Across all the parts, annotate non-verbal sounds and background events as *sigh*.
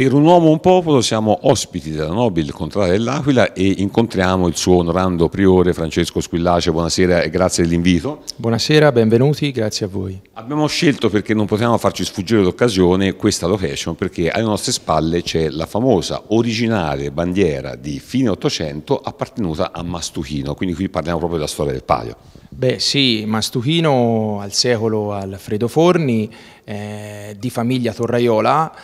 Per un uomo un popolo siamo ospiti della nobile contrada dell'Aquila e incontriamo il suo onorando priore Francesco Squillace. Buonasera e grazie dell'invito. Buonasera, benvenuti, grazie a voi. Abbiamo scelto perché non potevamo farci sfuggire l'occasione questa location perché alle nostre spalle c'è la famosa originale bandiera di fine Ottocento appartenuta a Mastuchino, quindi qui parliamo proprio della storia del palio. Beh sì, Mastuchino al secolo Alfredo Forni, eh, di famiglia Torraiola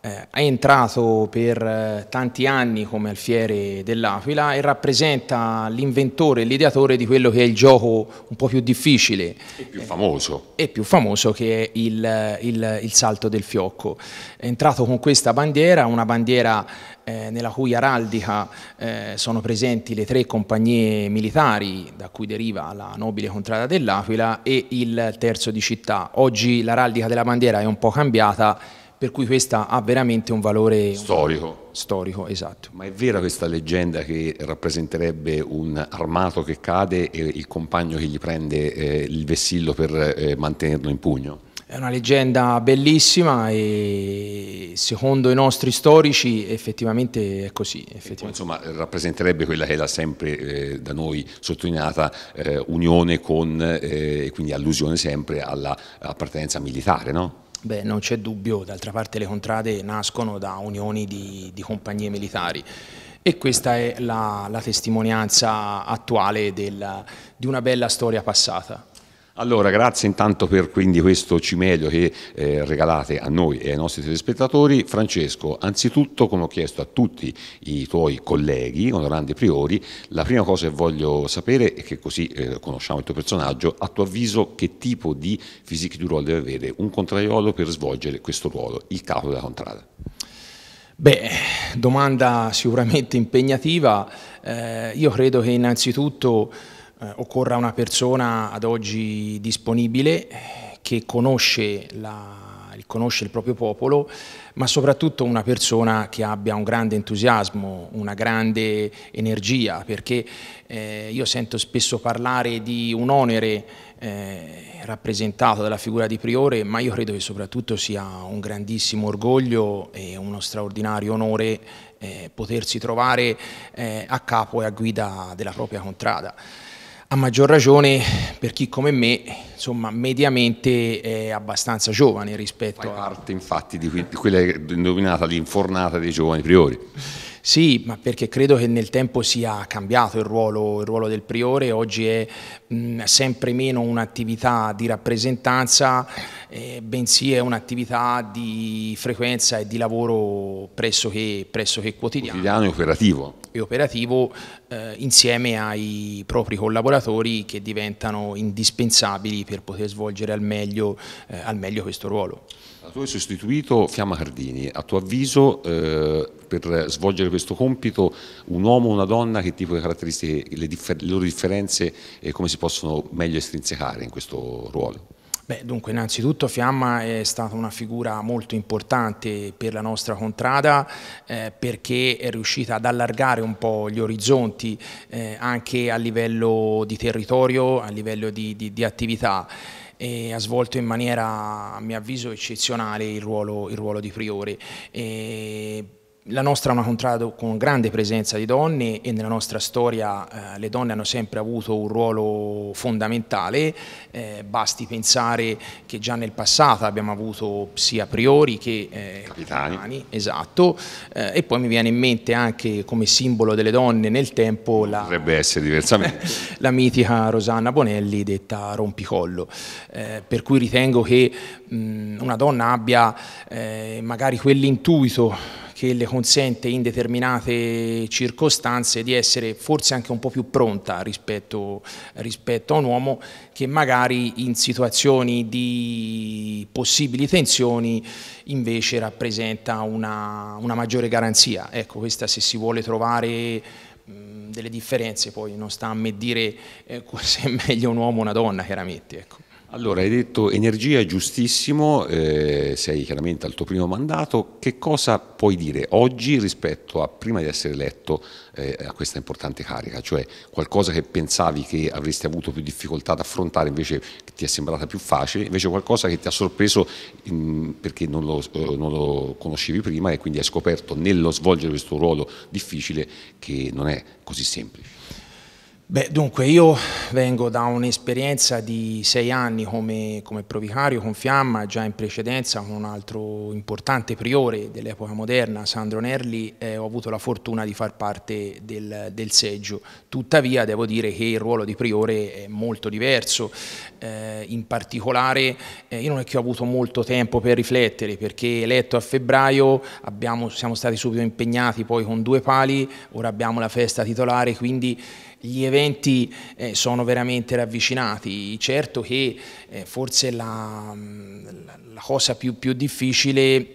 eh, è entrato per eh, tanti anni come alfiere dell'Aquila e rappresenta l'inventore, l'ideatore di quello che è il gioco un po' più difficile. E più famoso. Eh, e più famoso che è il, il, il, salto del fiocco. È entrato con questa bandiera, una bandiera eh, nella cui araldica eh, sono presenti le tre compagnie militari da cui deriva la nobile contrada dell'Aquila e il terzo di città. Oggi l'araldica della bandiera è un po' cambiata per cui questa ha veramente un valore storico. Storico, esatto. Ma è vera questa leggenda che rappresenterebbe un armato che cade e il compagno che gli prende eh, il vessillo per eh, mantenerlo in pugno? È una leggenda bellissima e secondo i nostri storici effettivamente è così. Effettivamente. Insomma, rappresenterebbe quella che è la sempre eh, da noi sottolineata eh, unione con, eh, e eh, quindi allusione sempre all'appartenenza militare, no? Beh, non c'è dubbio, d'altra parte le contrade nascono da unioni di, di compagnie militari e questa è la, la testimonianza attuale della, di una bella storia passata. Allora, grazie intanto per quindi, questo cimelio che eh, regalate a noi e ai nostri telespettatori. Francesco, anzitutto, come ho chiesto a tutti i tuoi colleghi, onorandi priori, la prima cosa che voglio sapere è che così eh, conosciamo il tuo personaggio, a tuo avviso che tipo di fisiche di ruolo deve avere un contraiolo per svolgere questo ruolo, il capo della contrada? Beh, domanda sicuramente impegnativa. Eh, io credo che innanzitutto eh, occorra una persona ad oggi disponibile che conosce, la, conosce il proprio popolo, ma soprattutto una persona che abbia un grande entusiasmo, una grande energia, perché eh, io sento spesso parlare di un onere eh, rappresentato dalla figura di priore, ma io credo che soprattutto sia un grandissimo orgoglio e uno straordinario onore eh, potersi trovare eh, a capo e a guida della propria contrada. A maggior ragione per chi come me, insomma, mediamente è abbastanza giovane rispetto Fai a... parte infatti di, que di quella denominata l'infornata dei giovani priori. Sì, ma perché credo che nel tempo sia cambiato il ruolo, il ruolo del priore, oggi è mh, sempre meno un'attività di rappresentanza, eh, bensì è un'attività di frequenza e di lavoro pressoché, pressoché quotidiano. Quotidiano e operativo. E operativo eh, insieme ai propri collaboratori che diventano indispensabili per poter svolgere al meglio, eh, al meglio questo ruolo. Tu hai sostituito Fiamma Cardini, a tuo avviso eh, per svolgere questo compito un uomo o una donna, che tipo di caratteristiche, le, differ le loro differenze e eh, come si possono meglio estrinsecare in questo ruolo? Beh, dunque, innanzitutto Fiamma è stata una figura molto importante per la nostra contrada eh, perché è riuscita ad allargare un po' gli orizzonti eh, anche a livello di territorio, a livello di, di, di attività e ha svolto in maniera a mio avviso eccezionale il ruolo, il ruolo di priore. E la nostra è una contrada con grande presenza di donne e nella nostra storia eh, le donne hanno sempre avuto un ruolo fondamentale, eh, basti pensare che già nel passato abbiamo avuto sia priori che eh, capitani. capitani, esatto, eh, e poi mi viene in mente anche come simbolo delle donne nel tempo la, *laughs* la mitica Rosanna Bonelli detta rompicollo, eh, per cui ritengo che mh, mm, una donna abbia eh, magari quell'intuito che le consente in determinate circostanze di essere forse anche un po' più pronta rispetto, rispetto a un uomo che magari in situazioni di possibili tensioni invece rappresenta una, una maggiore garanzia. Ecco, questa se si vuole trovare delle differenze poi non sta a me dire eh, *laughs* se è meglio un uomo o una donna chiaramente ecco. Allora, hai detto energia, giustissimo, eh, sei chiaramente al tuo primo mandato, che cosa puoi dire oggi rispetto a prima di essere eletto eh, a questa importante carica? Cioè qualcosa che pensavi che avresti avuto più difficoltà ad affrontare invece che ti è sembrata più facile, invece qualcosa che ti ha sorpreso mh, perché non lo, eh, non lo conoscevi prima e quindi hai scoperto nello svolgere questo ruolo difficile che non è così semplice. Beh, dunque, io vengo da un'esperienza di sei anni come, come, provicario con Fiamma, già in precedenza con un altro importante priore dell'epoca moderna, Sandro Nerli, eh, ho avuto la fortuna di far parte del, del, seggio. Tuttavia devo dire che il ruolo di priore è molto diverso, eh, in particolare eh, io non è che ho avuto molto tempo per riflettere, perché eletto a febbraio abbiamo, siamo stati subito impegnati poi con due pali, ora abbiamo la festa titolare, quindi gli eventi eh, sono veramente ravvicinati. Certo che eh, forse la, mm, la, cosa più, più difficile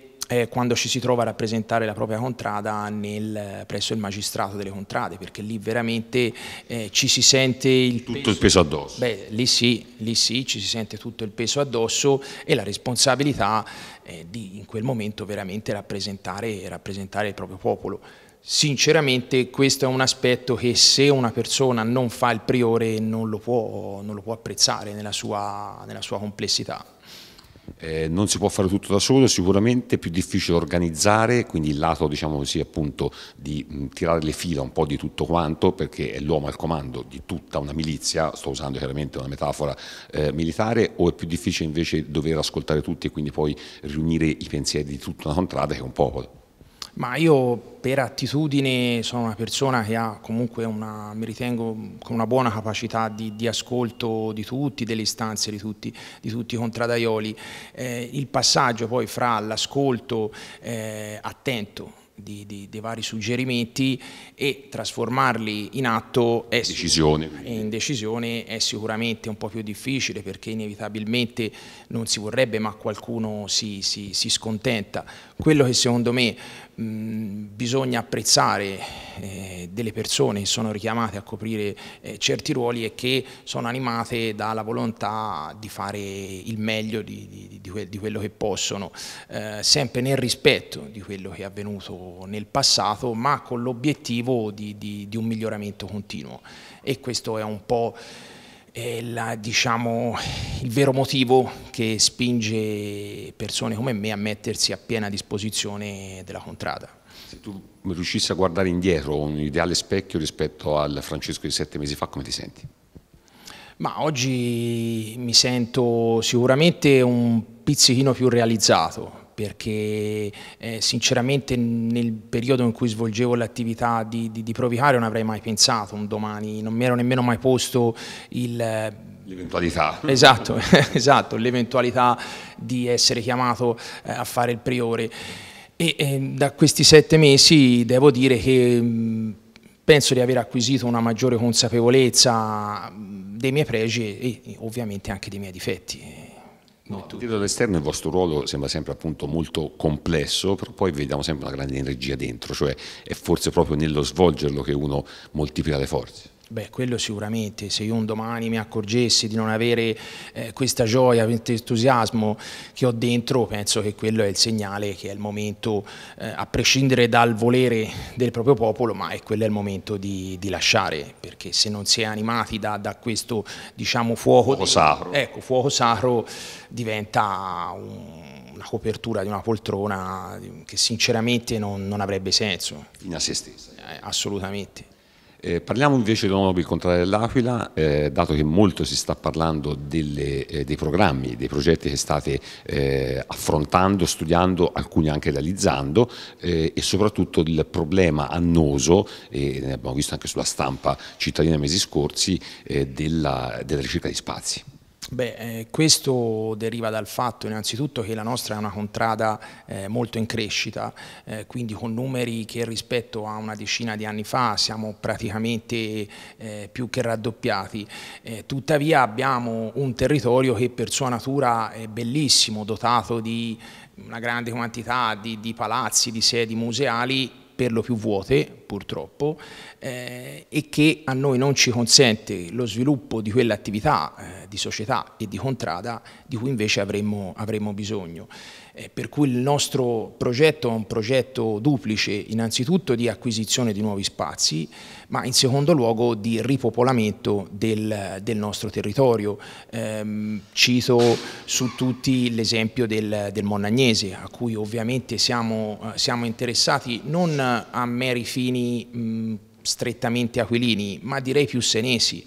quando ci si trova a rappresentare la propria contrada nel, presso il magistrato delle contrade, perché lì veramente eh, ci si sente il tutto peso, il peso addosso. Beh, lì sì, lì sì, ci si sente tutto il peso addosso e la responsabilità eh, di in quel momento veramente rappresentare, rappresentare il proprio popolo. Sinceramente questo è un aspetto che se una persona non fa il priore non lo può, non lo può apprezzare nella sua, nella sua complessità. Eh, non si può fare tutto da solo, sicuramente è più difficile organizzare, quindi il lato diciamo così, appunto, di mh, tirare le fila un po' di tutto quanto, perché è l'uomo al comando di tutta una milizia, sto usando chiaramente una metafora eh, militare, o è più difficile invece dover ascoltare tutti e quindi poi riunire i pensieri di tutta una contrada che è un popolo? Ma io per attitudine sono una persona che ha comunque una, mi ritengo con una buona capacità di, di ascolto di tutti, delle istanze di tutti, di tutti i contradaioli. Eh, il passaggio poi fra l'ascolto eh, attento di, di, dei vari suggerimenti e trasformarli in atto è, decisione, in decisione è sicuramente un po' più difficile perché inevitabilmente non si vorrebbe ma qualcuno si, si, si scontenta. Quello che secondo me mh, bisogna apprezzare eh, delle persone che sono richiamate a coprire eh, certi ruoli è che sono animate dalla volontà di fare il meglio di, di que quello che possono, eh, sempre nel rispetto di quello che è avvenuto nel passato, ma con l'obiettivo di, di, di, un miglioramento continuo. E questo è un po' la, diciamo, il vero motivo che spinge persone come me a mettersi a piena disposizione della contrada. Se tu riuscissi a guardare indietro un ideale specchio rispetto al Francesco di sette mesi fa, come ti senti? Ma oggi mi sento sicuramente un pizzichino più realizzato, perché eh, sinceramente nel periodo in cui svolgevo l'attività di, di, di, Provicario non avrei mai pensato un domani, non mi ero nemmeno mai posto il... Eh, l'eventualità. Esatto, *laughs* esatto l'eventualità di essere chiamato eh, a fare il priore. E, eh, da questi sette mesi devo dire che mh, mm, penso di aver acquisito una maggiore consapevolezza mm, dei miei pregi e, e ovviamente anche dei miei difetti. No, dall'esterno il vostro ruolo sembra sempre appunto molto complesso, però poi vediamo sempre una grande energia dentro, cioè è forse proprio nello svolgerlo che uno moltiplica le forze. Beh, quello sicuramente, se io un domani mi accorgessi di non avere eh, questa gioia, questo entusiasmo che ho dentro, penso che quello è il segnale che è il momento, eh, a prescindere dal volere del proprio popolo, ma è quello è il momento di, di lasciare, perché se non si è animati da, da questo diciamo, fuoco, fuoco, di, sacro. Ecco, fuoco sacro diventa un, una copertura di una poltrona che sinceramente non, non avrebbe senso. In a se stessa. Eh, assolutamente. Eh, parliamo invece di dell'Onobil Contrada dell'Aquila, eh, dato che molto si sta parlando delle, eh, dei programmi, dei progetti che state eh, affrontando, studiando, alcuni anche realizzando eh, e soprattutto del problema annoso, e ne abbiamo visto anche sulla stampa cittadina mesi scorsi, eh, della, della ricerca di spazi. Beh, eh, questo deriva dal fatto innanzitutto che la nostra è una contrada eh, molto in crescita, eh, quindi con numeri che rispetto a una decina di anni fa siamo praticamente eh, più che raddoppiati. Eh, tuttavia abbiamo un territorio che per sua natura è bellissimo, dotato di una grande quantità di, di palazzi, di sedi museali, per lo più vuote, purtroppo, eh, e che a noi non ci consente lo sviluppo di quell'attività eh, di società e di contrada di cui invece avremmo, avremmo bisogno. Eh, per cui il nostro progetto è un progetto duplice, innanzitutto di acquisizione di nuovi spazi, ma in secondo luogo di ripopolamento del, del nostro territorio. Eh, cito su tutti l'esempio del, del, Monnagnese, a cui ovviamente siamo, eh, siamo interessati non a meri fini mh, strettamente aquilini, ma direi più senesi.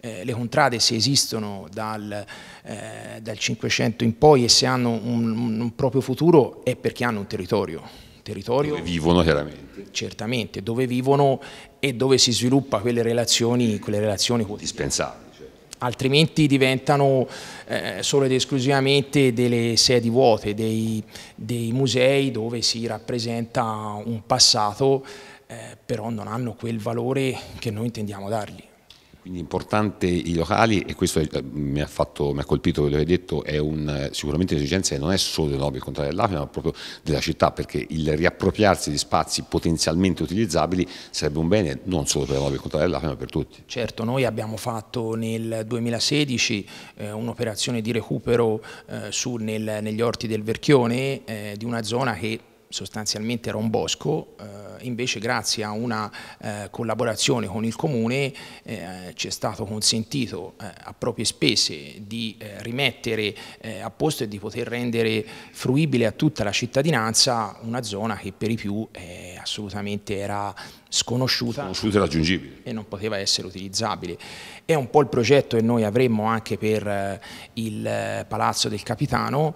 Eh, le contrade se esistono dal, eh, dal 500 in poi e se hanno un, un, proprio futuro è perché hanno un territorio territorio. Dove vivono chiaramente. Certamente, dove vivono e dove si sviluppa quelle relazioni, quelle relazioni indispensabili. Certo. Altrimenti diventano eh, solo ed esclusivamente delle sedi vuote, dei, dei musei dove si rappresenta un passato eh, però non hanno quel valore che noi intendiamo dargli. Quindi importante i locali e questo eh, mi ha, fatto, mi ha colpito quello che hai detto, è un, eh, sicuramente un'esigenza che non è solo del Nobel contrario dell'Africa ma proprio della città perché il riappropriarsi di spazi potenzialmente utilizzabili sarebbe un bene non solo per il Nobel contrario dell'Africa ma per tutti. Certo, noi abbiamo fatto nel 2016 eh, un'operazione di recupero eh, su, nel, negli orti del Verchione eh, di una zona che sostanzialmente era un bosco, eh, invece grazie a una eh, collaborazione con il comune eh, ci è stato consentito eh, a proprie spese di eh, rimettere eh, a posto e di poter rendere fruibile a tutta la cittadinanza una zona che per i più assolutamente era sconosciuta, sconosciuta e, e non poteva essere utilizzabile. È un po' il progetto che noi avremmo anche per il Palazzo del Capitano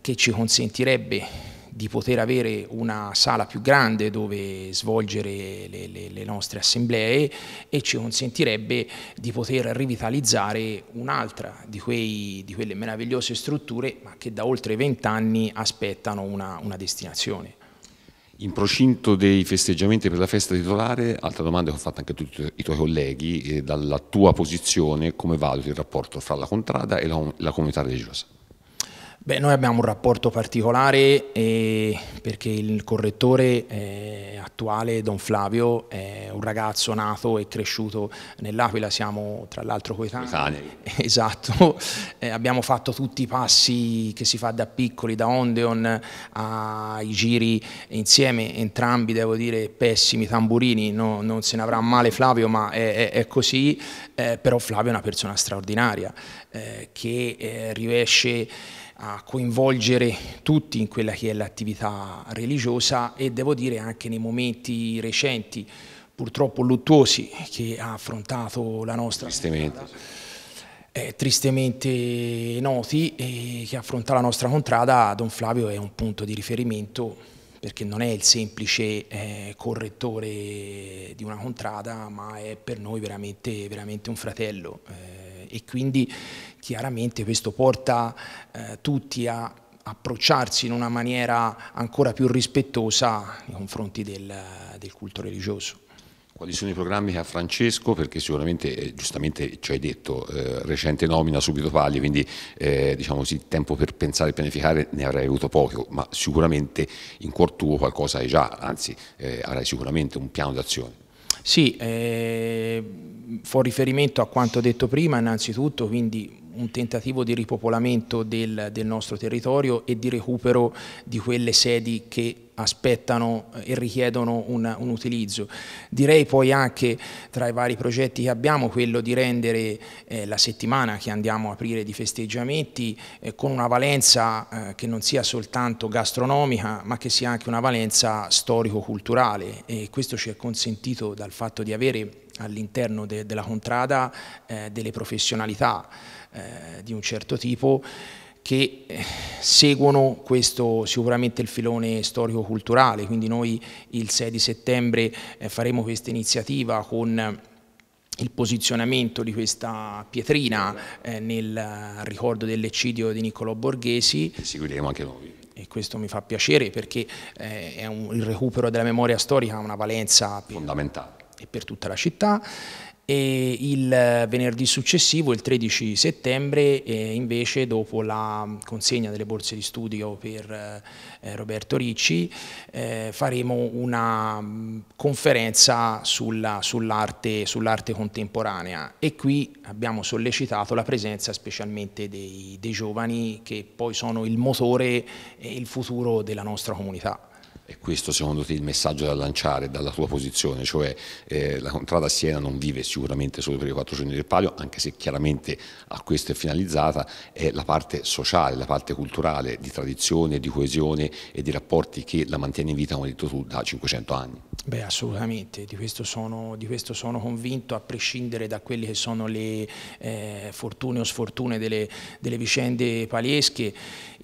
che ci consentirebbe di poter avere una sala più grande dove svolgere le, le, le nostre assemblee e ci consentirebbe di poter rivitalizzare un'altra di, di, quelle meravigliose strutture ma che da oltre vent'anni aspettano una, una destinazione. In procinto dei festeggiamenti per la festa titolare, altra domanda che ho fatto anche a tutti i tuoi colleghi, eh, dalla tua posizione come valuti il rapporto fra la contrada e la, la comunità religiosa? Beh, noi abbiamo un rapporto particolare eh, perché il correttore eh, attuale, Don Flavio, è un ragazzo nato e cresciuto nell'Aquila, siamo tra l'altro coetanei. *laughs* Esatto, eh, abbiamo fatto tutti i passi che si fa da piccoli, da Ondeon ai giri insieme, entrambi devo dire pessimi tamburini, no, non se ne avrà male Flavio ma è, è, è così, eh, però Flavio è una persona straordinaria eh, che eh, riesce a coinvolgere tutti in quella che è l'attività religiosa e devo dire anche nei momenti recenti, purtroppo luttuosi, che ha affrontato la nostra strada. eh, tristemente noti, eh, che affronta la nostra contrada, Don Flavio è un punto di riferimento perché non è il semplice eh, correttore di una contrada, ma è per noi veramente, veramente un fratello. Eh, e quindi Chiaramente questo porta eh, tutti a approcciarsi in una maniera ancora più rispettosa nei confronti del, del culto religioso. Quali sono i programmi che ha Francesco? Perché sicuramente, eh, giustamente ci hai detto, eh, recente nomina, subito pagli, quindi eh, diciamo così, tempo per pensare e pianificare ne avrai avuto poco, ma sicuramente in cuor tuo qualcosa hai già, anzi eh, avrai sicuramente un piano d'azione. Sì, eh, fa riferimento a quanto detto prima innanzitutto, quindi un tentativo di ripopolamento del, del, nostro territorio e di recupero di quelle sedi che aspettano e richiedono un, un, utilizzo. Direi poi anche tra i vari progetti che abbiamo quello di rendere eh, la settimana che andiamo a aprire di festeggiamenti eh, con una valenza eh, che non sia soltanto gastronomica ma che sia anche una valenza storico-culturale e questo ci è consentito dal fatto di avere all'interno de della contrada eh, delle professionalità eh, di un certo tipo che eh, seguono questo sicuramente il filone storico-culturale, quindi noi il 6 di settembre eh, faremo questa iniziativa con il posizionamento di questa pietrina nel ricordo dell'eccidio di Niccolò Borghesi. Che seguiremo anche noi e questo mi fa piacere perché è un, il recupero della memoria storica ha una valenza fondamentale per, per tutta la città e il venerdì successivo, il 13 settembre, invece dopo la consegna delle borse di studio per eh, Roberto Ricci, eh, faremo una mm, conferenza sull'arte sull sull contemporanea e qui abbiamo sollecitato la presenza specialmente dei, dei giovani che poi sono il motore e il futuro della nostra comunità. È questo secondo te il messaggio da lanciare dalla tua posizione, cioè eh, la contrada Siena non vive sicuramente solo per i quattro giorni del palio, anche se chiaramente a questo è finalizzata, è la parte sociale, la parte culturale, di tradizione, di coesione e di rapporti che la mantiene in vita, come hai detto tu, da 500 anni. Beh assolutamente, di questo sono, di questo sono convinto, a prescindere da quelle che sono le eh, fortune o sfortune delle, delle vicende paliesche,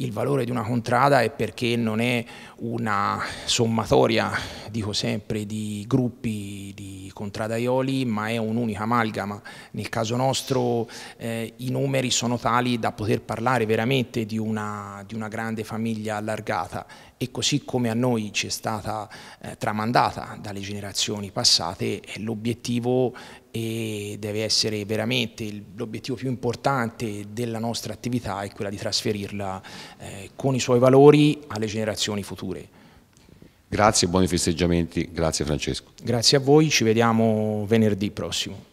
il valore di una contrada è perché non è una sommatoria, dico sempre, di gruppi di contradaioli, ma è un'unica amalgama. Nel caso nostro eh, i numeri sono tali da poter parlare veramente di una, di una grande famiglia allargata e così come a noi ci è stata eh, tramandata dalle generazioni passate, l'obiettivo e deve essere veramente l'obiettivo più importante della nostra attività è quella di trasferirla eh, con i suoi valori alle generazioni future. Grazie, buoni festeggiamenti, grazie Francesco. Grazie a voi, ci vediamo venerdì prossimo.